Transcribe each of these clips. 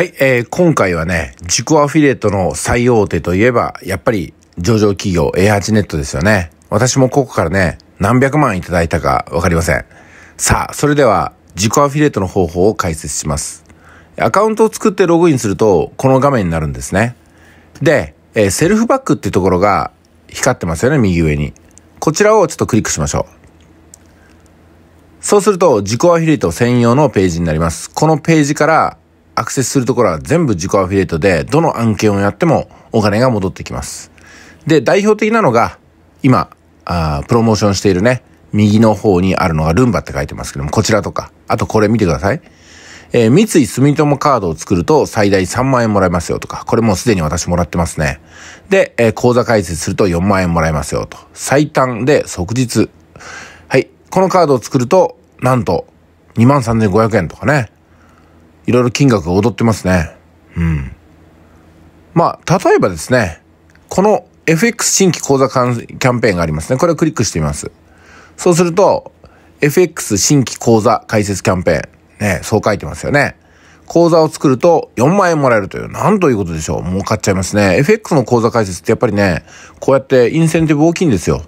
はい、えー、今回はね、自己アフィリエイトの最大手といえば、やっぱり上場企業 A8 ネットですよね。私もここからね、何百万いただいたかわかりません。さあ、それでは自己アフィリエイトの方法を解説します。アカウントを作ってログインすると、この画面になるんですね。で、えー、セルフバックっていうところが光ってますよね、右上に。こちらをちょっとクリックしましょう。そうすると、自己アフィリエイト専用のページになります。このページから、アクセスするところは全部自己アフィリエイトで、どの案件をやってもお金が戻ってきます。で、代表的なのが、今、あプロモーションしているね、右の方にあるのがルンバって書いてますけども、こちらとか、あとこれ見てください。えー、三井住友カードを作ると最大3万円もらえますよとか、これもうすでに私もらってますね。で、えー、口座開設すると4万円もらえますよと。最短で即日。はい。このカードを作ると、なんと、2万3500円とかね。いろいろ金額が踊ってますね。うん。まあ、例えばですね、この FX 新規講座キャンペーンがありますね。これをクリックしてみます。そうすると、FX 新規講座開設キャンペーン。ね、そう書いてますよね。口座を作ると4万円もらえるという、なんということでしょう。儲かっちゃいますね。FX の口座開設ってやっぱりね、こうやってインセンティブ大きいんですよ。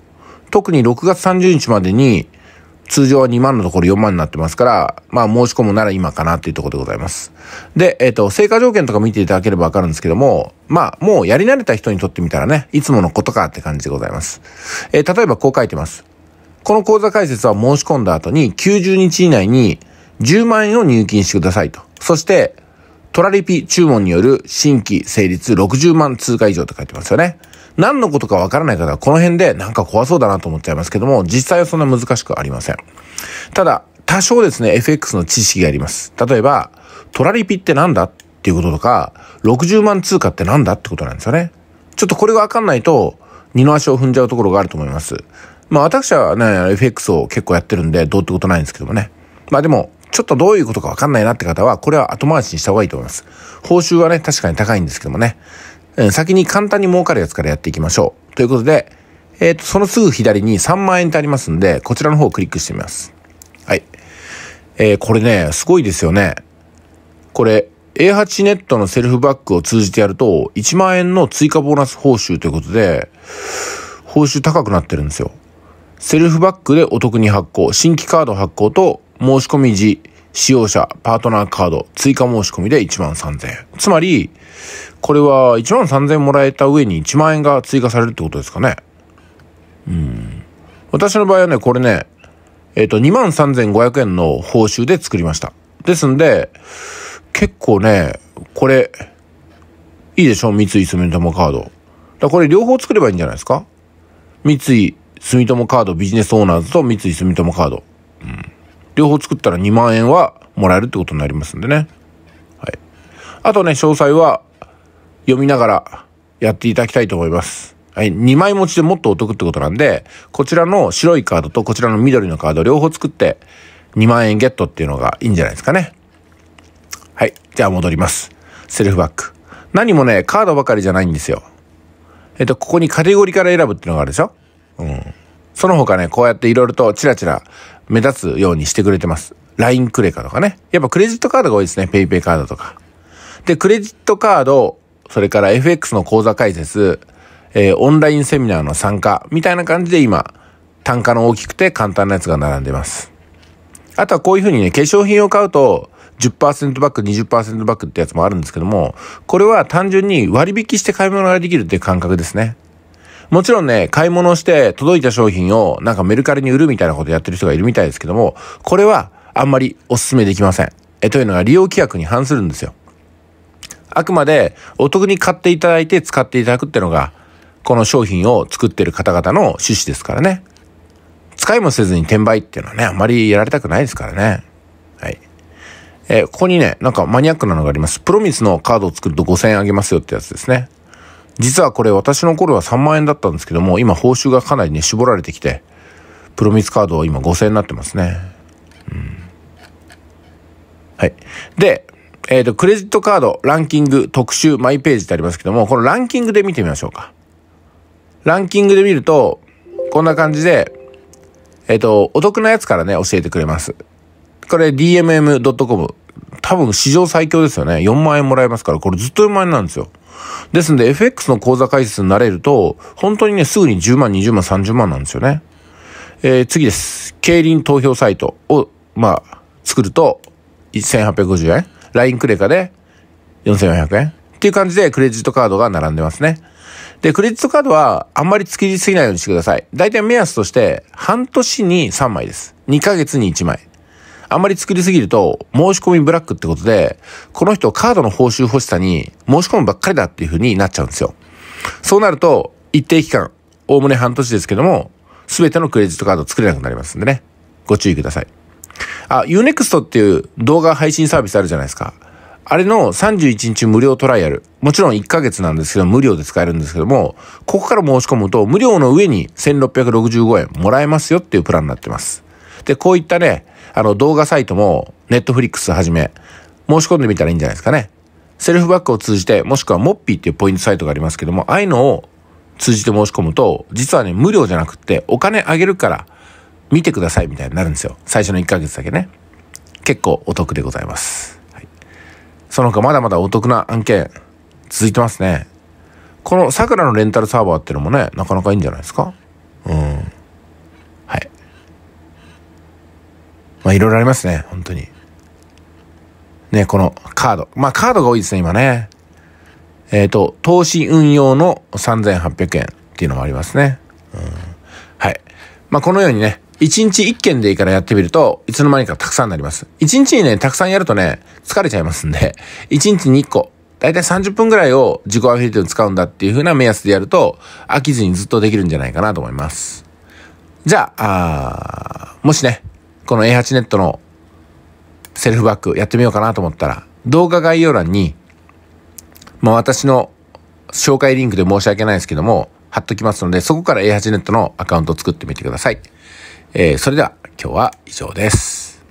特に6月30日までに通常は2万のところ4万になってますから、まあ申し込むなら今かなっていうところでございます。で、えっ、ー、と、成果条件とか見ていただければわかるんですけども、まあもうやり慣れた人にとってみたらね、いつものことかって感じでございます。えー、例えばこう書いてます。この口座開設は申し込んだ後に90日以内に10万円を入金してくださいと。そして、トラリピ注文による新規成立60万通貨以上と書いてますよね。何のことかわからない方はこの辺でなんか怖そうだなと思っちゃいますけども、実際はそんな難しくありません。ただ、多少ですね、FX の知識があります。例えば、トラリピってなんだっていうこととか、60万通貨ってなんだってことなんですよね。ちょっとこれがわかんないと、二の足を踏んじゃうところがあると思います。まあ私はね、FX を結構やってるんで、どうってことないんですけどもね。まあでも、ちょっとどういうことかわかんないなって方は、これは後回しにした方がいいと思います。報酬はね、確かに高いんですけどもね。うん、先に簡単に儲かるやつからやっていきましょう。ということで、えっ、ー、と、そのすぐ左に3万円ってありますんで、こちらの方をクリックしてみます。はい。えー、これね、すごいですよね。これ、A8 ネットのセルフバックを通じてやると、1万円の追加ボーナス報酬ということで、報酬高くなってるんですよ。セルフバックでお得に発行、新規カード発行と申し込み時、使用者、パートナーカード、追加申し込みで1万3000円。つまり、これは1万3000円もらえた上に1万円が追加されるってことですかね。うん。私の場合はね、これね、えっ、ー、と、2万3500円の報酬で作りました。ですんで、結構ね、これ、いいでしょ三井住友カード。だこれ両方作ればいいんじゃないですか三井住友カードビジネスオーナーズと三井住友カード。両方作ったら2万円はもらえるってことになりますんでね。はい。あとね、詳細は読みながらやっていただきたいと思います。はい。2枚持ちでもっとお得ってことなんで、こちらの白いカードとこちらの緑のカード両方作って2万円ゲットっていうのがいいんじゃないですかね。はい。じゃあ戻ります。セルフバッグ。何もね、カードばかりじゃないんですよ。えっと、ここにカテゴリーから選ぶっていうのがあるでしょうん。その他ね、こうやっていろいろとチラチラ目立つようにしてくれてます。LINE クレカとかね。やっぱクレジットカードが多いですね。PayPay カードとか。で、クレジットカード、それから FX の講座解説、えー、オンラインセミナーの参加、みたいな感じで今、単価の大きくて簡単なやつが並んでます。あとはこういうふうにね、化粧品を買うと、10%バック、20%バックってやつもあるんですけども、これは単純に割引して買い物ができるっていう感覚ですね。もちろんね、買い物して届いた商品をなんかメルカリに売るみたいなことやってる人がいるみたいですけども、これはあんまりお勧めできません。え、というのが利用規約に反するんですよ。あくまでお得に買っていただいて使っていただくってのが、この商品を作ってる方々の趣旨ですからね。使いもせずに転売っていうのはね、あんまりやられたくないですからね。はい。えここにね、なんかマニアックなのがあります。プロミスのカードを作ると5000円あげますよってやつですね。実はこれ私の頃は3万円だったんですけども、今報酬がかなりね、絞られてきて、プロミスカードは今5000円になってますね。うん。はい。で、えっ、ー、と、クレジットカード、ランキング、特集、マイページってありますけども、このランキングで見てみましょうか。ランキングで見ると、こんな感じで、えっ、ー、と、お得なやつからね、教えてくれます。これ DMM.com。多分史上最強ですよね。4万円もらえますから、これずっと4万円なんですよ。ですんで FX の口座開設になれると、本当にね、すぐに10万、20万、30万なんですよね。えー、次です。競輪投票サイトを、まあ、作ると、1850円。LINE クレカで4400円。っていう感じでクレジットカードが並んでますね。で、クレジットカードはあんまり付きすぎないようにしてください。大体目安として半年に3枚です。2ヶ月に1枚。あんまり作りすぎると、申し込みブラックってことで、この人カードの報酬欲しさに申し込むばっかりだっていう風になっちゃうんですよ。そうなると、一定期間、おおむね半年ですけども、すべてのクレジットカード作れなくなりますんでね。ご注意ください。あ、Unext っていう動画配信サービスあるじゃないですか。あれの31日無料トライアル。もちろん1ヶ月なんですけど、無料で使えるんですけども、ここから申し込むと、無料の上に1665円もらえますよっていうプランになってます。で、こういったね、あの動画サイトも、ネットフリックスはじめ、申し込んでみたらいいんじゃないですかね。セルフバックを通じて、もしくはモッピーっていうポイントサイトがありますけども、ああいうのを通じて申し込むと、実はね、無料じゃなくって、お金あげるから、見てくださいみたいになるんですよ。最初の1ヶ月だけね。結構お得でございます。はい、その他まだまだお得な案件、続いてますね。この桜のレンタルサーバーっていうのもね、なかなかいいんじゃないですかうん。まあいろいろありますね、本当に。ね、このカード。まあカードが多いですね、今ね。えっ、ー、と、投資運用の3800円っていうのもありますね。うん、はい。まあこのようにね、1日1件でいいからやってみると、いつの間にかたくさんなります。1日にね、たくさんやるとね、疲れちゃいますんで、1日に1個、だいたい30分ぐらいを自己アフィリエイトに使うんだっていう風な目安でやると、飽きずにずっとできるんじゃないかなと思います。じゃあ、あもしね、この A8 ネットのセルフバックやってみようかなと思ったら、動画概要欄に、まあ、私の紹介リンクで申し訳ないですけども、貼っときますので、そこから A8 ネットのアカウントを作ってみてください。えー、それでは今日は以上です。